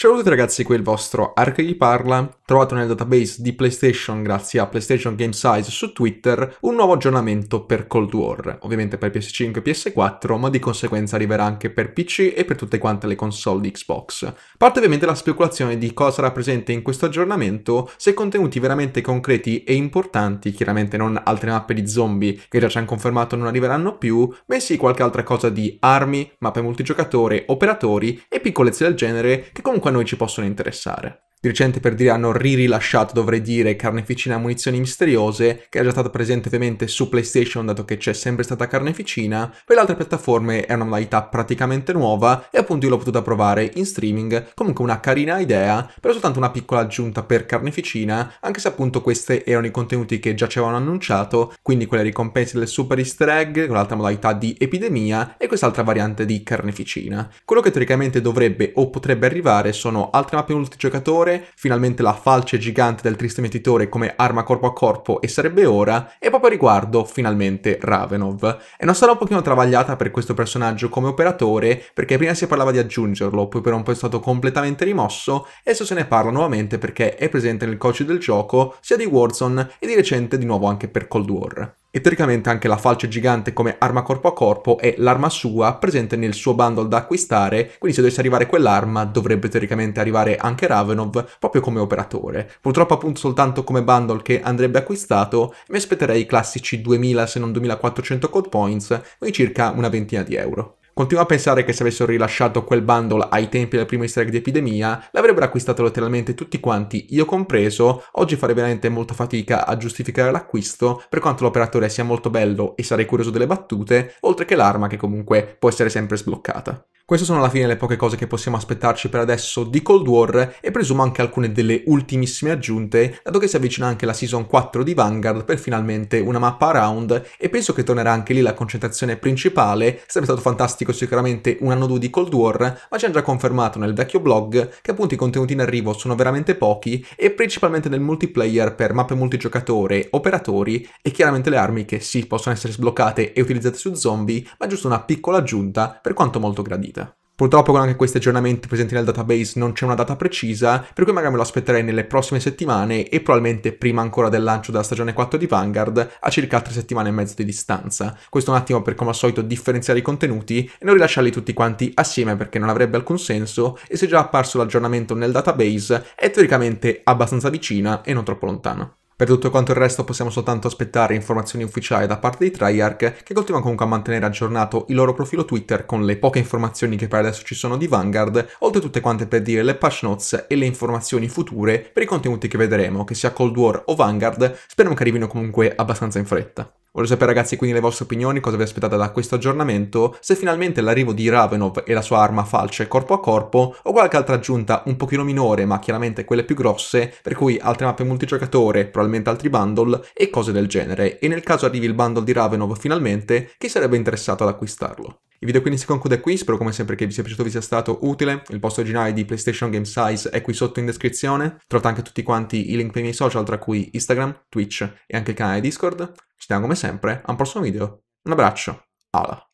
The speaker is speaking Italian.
Ciao a tutti ragazzi, qui è il vostro Arca che parla. Trovate nel database di PlayStation, grazie a PlayStation Game Size su Twitter, un nuovo aggiornamento per Cold War, ovviamente per PS5 e PS4, ma di conseguenza arriverà anche per PC e per tutte quante le console di Xbox. Parte ovviamente la speculazione di cosa sarà presente in questo aggiornamento, se contenuti veramente concreti e importanti, chiaramente non altre mappe di zombie che già ci hanno confermato non arriveranno più, bensì qualche altra cosa di armi, mappe multigiocatore, operatori e piccolezze del genere che comunque sviluppano e ci possono interessare. Di recente per dire hanno rilasciato dovrei dire, Carneficina e Munizioni Misteriose, che è già stata presente ovviamente su PlayStation dato che c'è sempre stata Carneficina, per le altre piattaforme è una modalità praticamente nuova e appunto io l'ho potuta provare in streaming, comunque una carina idea, però soltanto una piccola aggiunta per Carneficina, anche se appunto questi erano i contenuti che già ci avevano annunciato, quindi quelle ricompense del super easter egg, con l'altra modalità di epidemia e quest'altra variante di Carneficina. Quello che teoricamente dovrebbe o potrebbe arrivare sono altre mappe multigiocatore, venditore, finalmente la falce gigante del triste mentitore come arma corpo a corpo e sarebbe ora, e proprio a riguardo finalmente Ravenov. È una storia un pochino travagliata per questo personaggio come operatore, perché prima si parlava di aggiungerlo, poi per un po' è stato completamente rimosso, e adesso se ne parla nuovamente perché è presente nel coach del gioco, sia di Warzone e di recente di nuovo anche per Cold War. E teoricamente anche la falce gigante come arma corpo a corpo è l'arma sua presente nel suo bundle da acquistare, quindi se dovesse arrivare quell'arma dovrebbe teoricamente arrivare anche Ravenov proprio come operatore. Purtroppo appunto soltanto come bundle che andrebbe acquistato mi aspetterei i classici 2000 se non 2400 code points, quindi circa una ventina di euro. Continuo a pensare che se avessero rilasciato quel bundle ai tempi del primo easter egg di epidemia, l'avrebbero acquistato letteralmente tutti quanti, io compreso, oggi farei veramente molta fatica a giustificare l'acquisto, per quanto l'operatore sia molto bello e sarei curioso delle battute, oltre che l'arma che comunque può essere sempre sbloccata. Queste sono alla fine le poche cose che possiamo aspettarci per adesso di Cold War e presumo anche alcune delle ultimissime aggiunte, dato che si avvicina anche la Season 4 di Vanguard per finalmente una mappa around e penso che tornerà anche lì la concentrazione principale, sarebbe stato fantastico sicuramente un anno 2 di Cold War, ma ci hanno già confermato nel vecchio blog che appunto i contenuti in arrivo sono veramente pochi e principalmente nel multiplayer per mappe multigiocatore, operatori e chiaramente le armi che sì possono essere sbloccate e utilizzate su zombie, ma giusto una piccola aggiunta per quanto molto gradita. Purtroppo con anche questi aggiornamenti presenti nel database non c'è una data precisa, per cui magari me lo aspetterei nelle prossime settimane e probabilmente prima ancora del lancio della stagione 4 di Vanguard, a circa 3 settimane e mezzo di distanza. Questo un attimo per come al solito differenziare i contenuti e non rilasciarli tutti quanti assieme perché non avrebbe alcun senso e se già è apparso l'aggiornamento nel database è teoricamente abbastanza vicina e non troppo lontana. Per tutto quanto il resto possiamo soltanto aspettare informazioni ufficiali da parte di Treyarch, che continua comunque a mantenere aggiornato il loro profilo Twitter con le poche informazioni che per adesso ci sono di Vanguard, oltre tutte quante per dire le patch notes e le informazioni future per i contenuti che vedremo, che sia Cold War o Vanguard, speriamo che arrivino comunque abbastanza in fretta. Voglio sapere ragazzi quindi le vostre opinioni, cosa vi aspettate da questo aggiornamento, se finalmente l'arrivo di Ravenov e la sua arma falce corpo a corpo o qualche altra aggiunta un pochino minore ma chiaramente quelle più grosse, per cui altre mappe multigiocatore, probabilmente altri bundle e cose del genere e nel caso arrivi il bundle di Ravenov finalmente, chi sarebbe interessato ad acquistarlo? Il video quindi si conclude qui, spero come sempre che vi sia piaciuto, vi sia stato utile. Il post originale di PlayStation Game Size è qui sotto in descrizione. Trovate anche tutti quanti i link per i miei social, tra cui Instagram, Twitch e anche il canale Discord. Ci vediamo come sempre a un prossimo video. Un abbraccio, alla!